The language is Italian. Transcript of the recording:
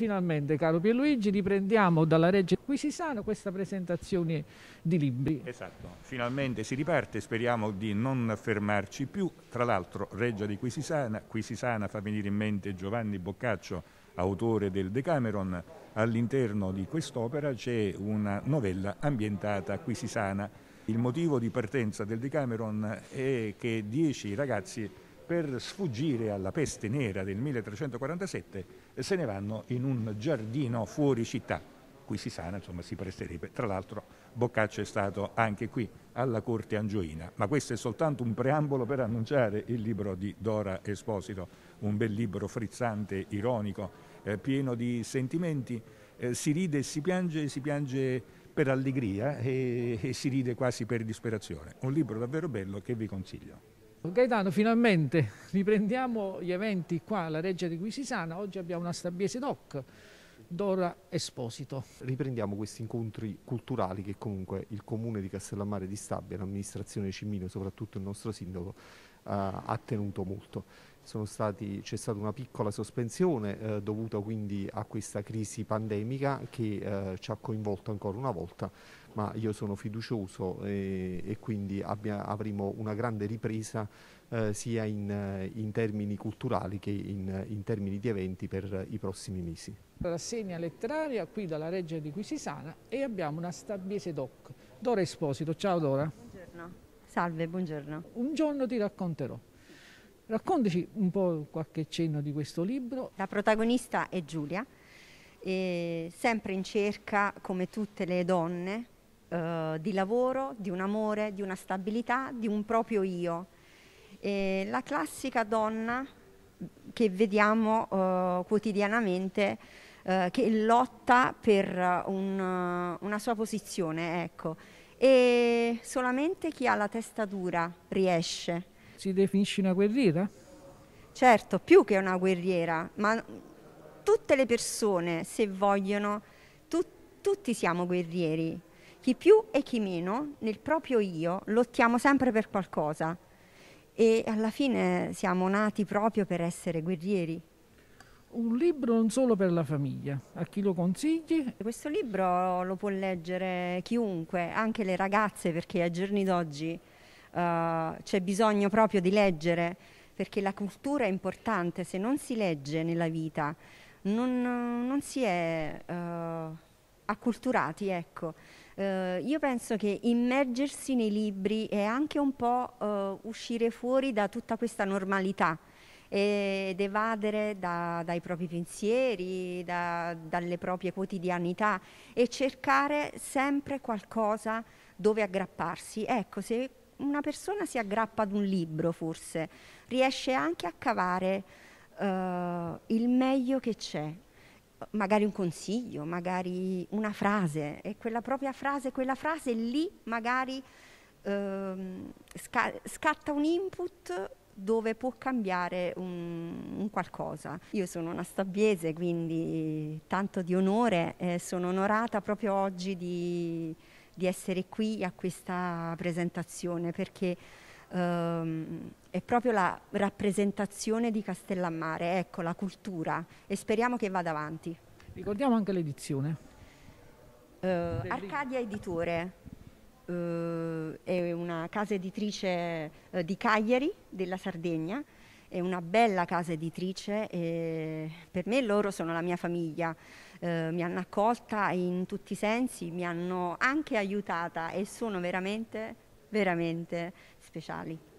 Finalmente, caro Pierluigi, riprendiamo dalla Reggia Quisisano questa presentazione di libri. Esatto, finalmente si riparte, speriamo di non fermarci più. Tra l'altro, Reggia di Quisisana, Quisisana fa venire in mente Giovanni Boccaccio, autore del Decameron. All'interno di quest'opera c'è una novella ambientata a Quisisana. Il motivo di partenza del Decameron è che dieci ragazzi per sfuggire alla peste nera del 1347 se ne vanno in un giardino fuori città. Qui si sana, insomma, si presterebbe. Tra l'altro Boccaccio è stato anche qui alla corte angioina, ma questo è soltanto un preambolo per annunciare il libro di Dora Esposito, un bel libro frizzante, ironico, eh, pieno di sentimenti. Eh, si ride e si piange, si piange per allegria e, e si ride quasi per disperazione. Un libro davvero bello che vi consiglio. Gaetano, finalmente riprendiamo gli eventi qua alla Reggia di Quisisana. Oggi abbiamo una Stabiese Doc, Dora Esposito. Riprendiamo questi incontri culturali che comunque il comune di Castellammare di Stabia, l'amministrazione Cimmino, soprattutto il nostro sindaco, ha tenuto molto. Stati, c'è stata una piccola sospensione eh, dovuta quindi a questa crisi pandemica che eh, ci ha coinvolto ancora una volta, ma io sono fiducioso e, eh, e quindi abbia, avremo una grande ripresa eh, sia in, in, termini culturali che in, in, termini di eventi per i prossimi mesi. Rassegna letteraria qui dalla Regia di Quisisana e abbiamo una Stabiese Doc. Dora Esposito, ciao Dora. Buongiorno. Salve, buongiorno. Un giorno ti racconterò. Raccontaci un po' qualche cenno di questo libro. La protagonista è Giulia, sempre in cerca, come tutte le donne, eh, di lavoro, di un amore, di una stabilità, di un proprio io. E la classica donna che vediamo eh, quotidianamente eh, che lotta per un, una sua posizione, ecco e solamente chi ha la testa dura riesce. Si definisce una guerriera? Certo, più che una guerriera, ma tutte le persone, se vogliono, tu, tutti siamo guerrieri. Chi più e chi meno, nel proprio io, lottiamo sempre per qualcosa e alla fine siamo nati proprio per essere guerrieri un libro non solo per la famiglia, a chi lo consigli? Questo libro lo può leggere chiunque, anche le ragazze, perché ai giorni d'oggi uh, c'è bisogno proprio di leggere, perché la cultura è importante, se non si legge nella vita non, non si è uh, acculturati, ecco. Uh, io penso che immergersi nei libri è anche un po' uscire fuori da tutta questa normalità ed evadere da, dai propri pensieri, da, dalle proprie quotidianità e cercare sempre qualcosa dove aggrapparsi. Ecco, se una persona si aggrappa ad un libro forse, riesce anche a cavare uh, il meglio che c'è, magari un consiglio, magari una frase, e quella propria frase, quella frase lì magari uh, sca- scatta un input dove può cambiare un, un qualcosa. Io sono una stabiese, quindi tanto di onore, eh, sono onorata proprio oggi di, di essere qui a questa presentazione perché Um, è proprio la rappresentazione di Castellammare, ecco la cultura e speriamo che vada avanti. Ricordiamo anche l'edizione. Uh, Arcadia Editore, eh, è una casa editrice eh, di Cagliari, della Sardegna, è una bella casa editrice e per me loro sono la mia famiglia, eh, mi hanno accolta in tutti i sensi, mi hanno anche aiutata e sono veramente, veramente speciali.